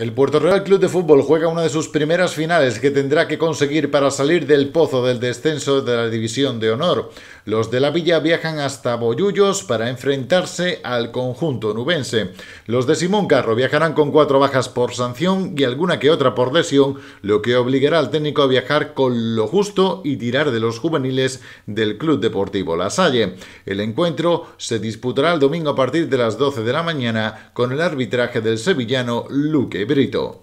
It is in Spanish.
El Puerto Real Club de Fútbol juega una de sus primeras finales que tendrá que conseguir para salir del pozo del descenso de la División de Honor. Los de la Villa viajan hasta Boyullos para enfrentarse al conjunto nubense. Los de Simón Carro viajarán con cuatro bajas por sanción y alguna que otra por lesión, lo que obligará al técnico a viajar con lo justo y tirar de los juveniles del Club Deportivo La Salle. El encuentro se disputará el domingo a partir de las 12 de la mañana con el arbitraje del sevillano Luque Híbrido